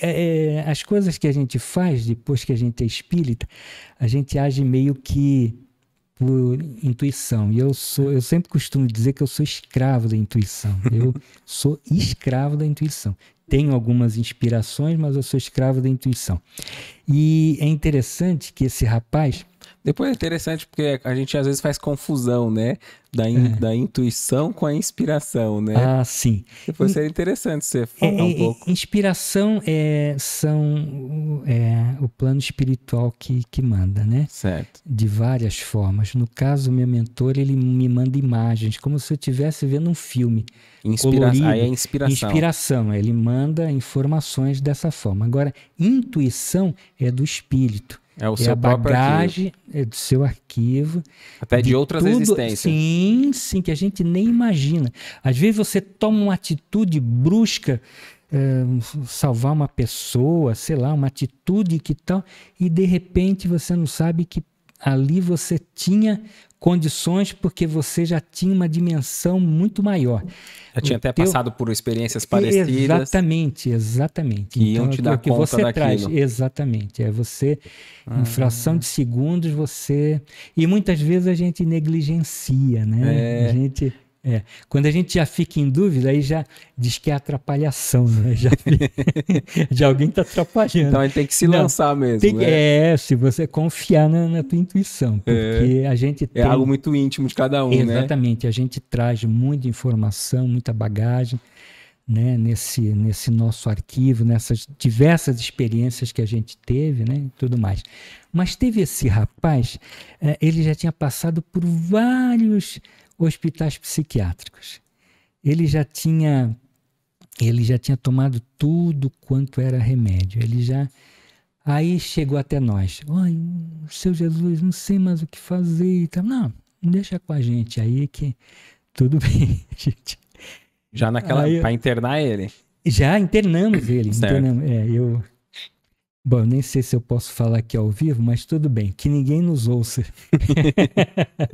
É, é, as coisas que a gente faz depois que a gente é espírita, a gente age meio que por intuição. E eu sou, eu sempre costumo dizer que eu sou escravo da intuição. Eu sou escravo da intuição. Tenho algumas inspirações, mas eu sou escravo da intuição. E é interessante que esse rapaz, depois é interessante porque a gente às vezes faz confusão, né? Da, in, é. da intuição com a inspiração, né? Ah, sim. Depois seria interessante você focar é, um é, pouco. Inspiração é, são é, o plano espiritual que, que manda, né? Certo. De várias formas. No caso, meu mentor, ele me manda imagens, como se eu estivesse vendo um filme. Inspira... Colorido. Aí é inspiração. Inspiração. É, ele manda informações dessa forma. Agora, intuição é do espírito. É o é seu a bagagem é do seu arquivo. Até de, de outras tudo, existências. Sim, sim, que a gente nem imagina. Às vezes você toma uma atitude brusca, é, salvar uma pessoa, sei lá, uma atitude que tal, e de repente você não sabe que ali você tinha condições porque você já tinha uma dimensão muito maior. Já tinha o até teu... passado por experiências parecidas. Exatamente, exatamente. Que então, iam te é dar que conta você daquilo. Traz, exatamente. É você, ah. em fração de segundos, você... E muitas vezes a gente negligencia, né? É. A gente é. Quando a gente já fica em dúvida, aí já diz que é atrapalhação, né? Já, alguém está atrapalhando. Então a gente tem que se Não, lançar mesmo. Tem, né? É, se você confiar na, na tua intuição, é. porque é, a gente é tem, É algo muito íntimo de cada um, exatamente, né? Exatamente, a gente traz muita informação, muita bagagem né, nesse, nesse nosso arquivo, nessas diversas experiências que a gente teve né, e tudo mais. Mas teve esse rapaz, é, ele já tinha passado por vários hospitais psiquiátricos. Ele já tinha ele já tinha tomado tudo quanto era remédio. Ele já aí chegou até nós. Oi, seu Jesus, não sei mais o que fazer Não, deixa com a gente aí que tudo bem, gente já naquela. para internar ele. Já internamos ele. Internamos, é, eu. Bom, nem sei se eu posso falar aqui ao vivo, mas tudo bem, que ninguém nos ouça.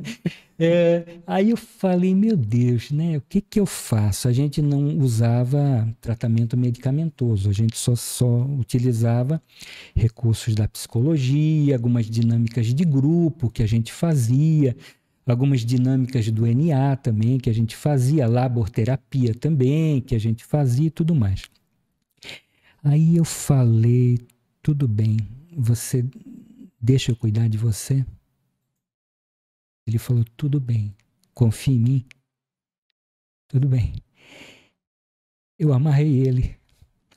é, aí eu falei, meu Deus, né? O que que eu faço? A gente não usava tratamento medicamentoso, a gente só, só utilizava recursos da psicologia, algumas dinâmicas de grupo que a gente fazia, algumas dinâmicas do NA também que a gente fazia, laborterapia também que a gente fazia e tudo mais. Aí eu falei, tudo bem, você deixa eu cuidar de você? Ele falou, tudo bem, confia em mim. Tudo bem. Eu amarrei ele,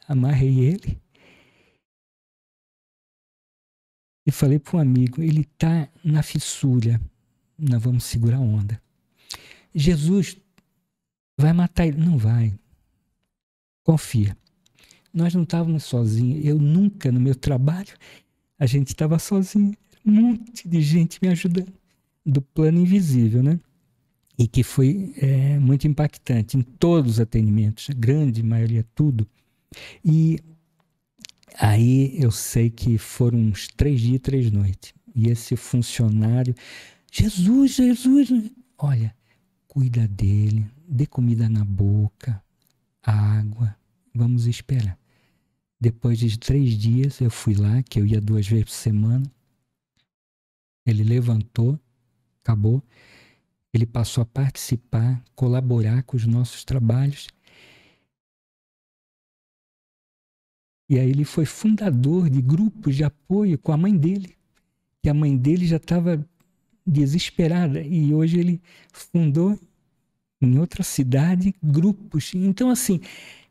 amarrei ele. E falei para um amigo, ele tá na fissura nós vamos segurar a onda. Jesus vai matar ele? Não vai. Confia. Nós não estávamos sozinhos. Eu nunca, no meu trabalho, a gente estava sozinho. Um monte de gente me ajudando. Do plano invisível, né? E que foi é, muito impactante em todos os atendimentos, a grande maioria, tudo. E aí eu sei que foram uns três dias e três noites. E esse funcionário Jesus, Jesus. Olha, cuida dele, dê comida na boca, água. Vamos esperar. Depois de três dias, eu fui lá, que eu ia duas vezes por semana. Ele levantou, acabou. Ele passou a participar, colaborar com os nossos trabalhos. E aí ele foi fundador de grupos de apoio com a mãe dele. E a mãe dele já estava desesperada. E hoje ele fundou em outra cidade grupos. Então, assim,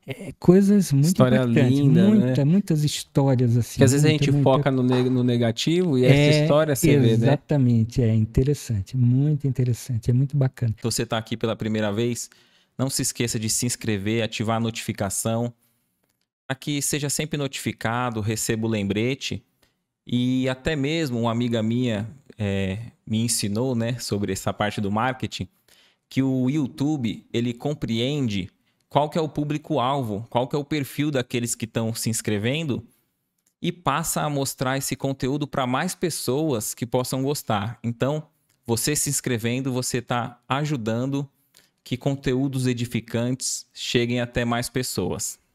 é, coisas muito História linda, né? Muita, né? Muitas histórias assim. Que às vezes a gente muita... foca no, neg no, negativo e é, essa história você vê, né? Exatamente, é interessante, muito interessante, é muito bacana. Então, você está aqui pela primeira vez, não se esqueça de se inscrever, ativar a notificação para que seja sempre notificado, receba o lembrete. E até mesmo uma amiga minha é, me ensinou, né, sobre essa parte do marketing, que o YouTube ele compreende qual que é o público-alvo, qual que é o perfil daqueles que estão se inscrevendo e passa a mostrar esse conteúdo para mais pessoas que possam gostar. Então, você se inscrevendo, você está ajudando que conteúdos edificantes cheguem até mais pessoas.